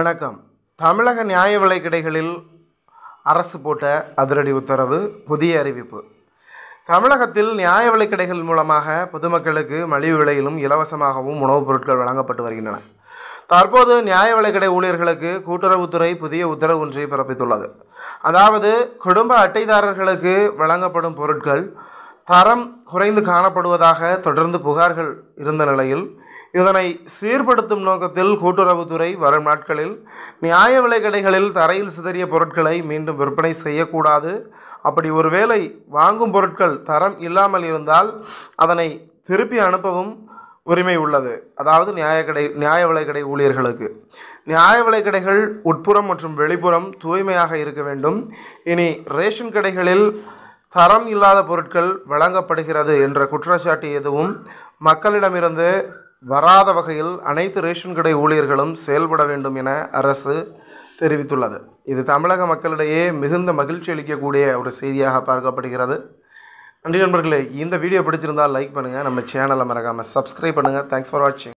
வணக்கம் தமிழக நியாய விலை கடைகளில் அரசு போட்ட அதிரடி உத்தரவு புதிய அறிவிப்பு தமிழகத்தில் நியாய விலை கடைகள் மூலமாக பொதுமக்களுக்கு மலிவு விலையிலும் இலவசமாகவும் உணவுப் பொருட்கள் வழங்கப்பட்டு வருகின்றன தற்போது நியாய விலைக்கடை ஊழியர்களுக்கு கூட்டுறவுத்துறை புதிய உத்தரவு ஒன்றை பிறப்பித்துள்ளது அதாவது குடும்ப அட்டைதாரர்களுக்கு வழங்கப்படும் பொருட்கள் தரம் குறைந்து காணப்படுவதாக தொடர்ந்து புகார்கள் இருந்த நிலையில் இதனை சீர்படுத்தும் நோக்கத்தில் கூட்டுறவுத்துறை வரும் நாட்களில் நியாய விலை கடைகளில் தரையில் சிதறிய பொருட்களை மீண்டும் விற்பனை செய்யக்கூடாது அப்படி ஒருவேளை வாங்கும் பொருட்கள் தரம் இல்லாமல் இருந்தால் அதனை திருப்பி அனுப்பவும் உரிமை உள்ளது அதாவது நியாய கடை நியாய விலைக்கடை ஊழியர்களுக்கு நியாய விலைக்கடைகள் உட்புறம் மற்றும் வெளிப்புறம் தூய்மையாக இருக்க வேண்டும் இனி ரேஷன் கடைகளில் தரம் இல்லாத பொருட்கள் வழங்கப்படுகிறது என்ற குற்றச்சாட்டு எதுவும் மக்களிடமிருந்து வராத வகையில் அனைத்து ரேஷன் கடை ஊழியர்களும் செயல்பட வேண்டும் என அரசு தெரிவித்துள்ளது இது தமிழக மக்களிடையே மிகுந்த மகிழ்ச்சி அளிக்கக்கூடிய ஒரு செய்தியாக பார்க்கப்படுகிறது நன்றி நண்பர்களே இந்த வீடியோ பிடிச்சிருந்தால் லைக் பண்ணுங்கள் நம்ம சேனலை மறக்காமல் சப்ஸ்கிரைப் பண்ணுங்கள் தேங்க்ஸ் ஃபார் வாட்சிங்